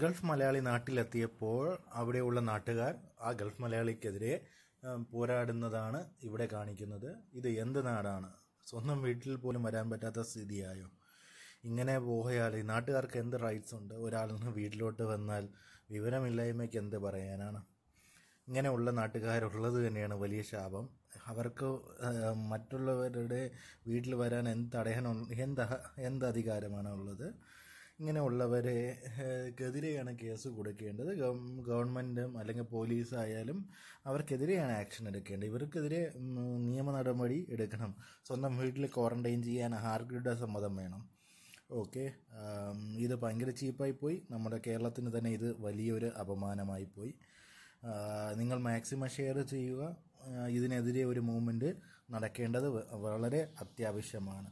Gulf Malayali നാട്ടിലെത്തിയപ്പോൾ അവിടെയുള്ള നാട്ടുകാർ ആ ഗൾഫ് മലയാളിക്കെതിരെ പോരാടുന്നതാണ് ഇവിടെ കാണിക്കുന്നത് ഇത് എന്ത് നാടാണ് സ്വന്തം വീട്ടിൽ പോലും വരാൻ പറ്റാത്ത സ്ഥിതിയായോ ഇങ്ങനെ പോയാൽ ഈ നാട്ടുകാർക്ക് എന്ത് റൈറ്റ്സ് ഉണ്ട് ഒരാളിന് വീട്ടിലോട്ട് വന്നാൽ വിവരമില്ലായ്മയ്ക്ക് എന്ത് പറയാനാണ് ഇങ്ങനെയുള്ള നാട്ടുകാരുള്ളത് തന്നെയാണ് വലിയ ശാപം അവർക്ക് മറ്റുള്ളവരുടെ വീട്ടിൽ വരാൻ എന്ത് തടയാനുള്ള എന്ത് എന്ത് അധികാരമാണ് ഉള്ളത് ഇങ്ങനെയുള്ളവരെ ക്കെതിരെയാണ് കേസ് കൊടുക്കേണ്ടത് ഗവൺമെൻറ്റും അല്ലെങ്കിൽ പോലീസായാലും അവർക്കെതിരെയാണ് ആക്ഷൻ എടുക്കേണ്ടത് ഇവർക്കെതിരെ നിയമ നടപടി എടുക്കണം സ്വന്തം വീട്ടിൽ ക്വാറൻറ്റൈൻ ചെയ്യാൻ ആർക്കിടെ സമ്മതം വേണം ഓക്കെ ഇത് ഭയങ്കര ചീപ്പായി പോയി നമ്മുടെ കേരളത്തിന് തന്നെ ഇത് വലിയൊരു അപമാനമായി പോയി നിങ്ങൾ മാക്സിമം ഷെയർ ചെയ്യുക ഇതിനെതിരെ ഒരു മൂവ്മെൻറ്റ് നടക്കേണ്ടത് വളരെ അത്യാവശ്യമാണ്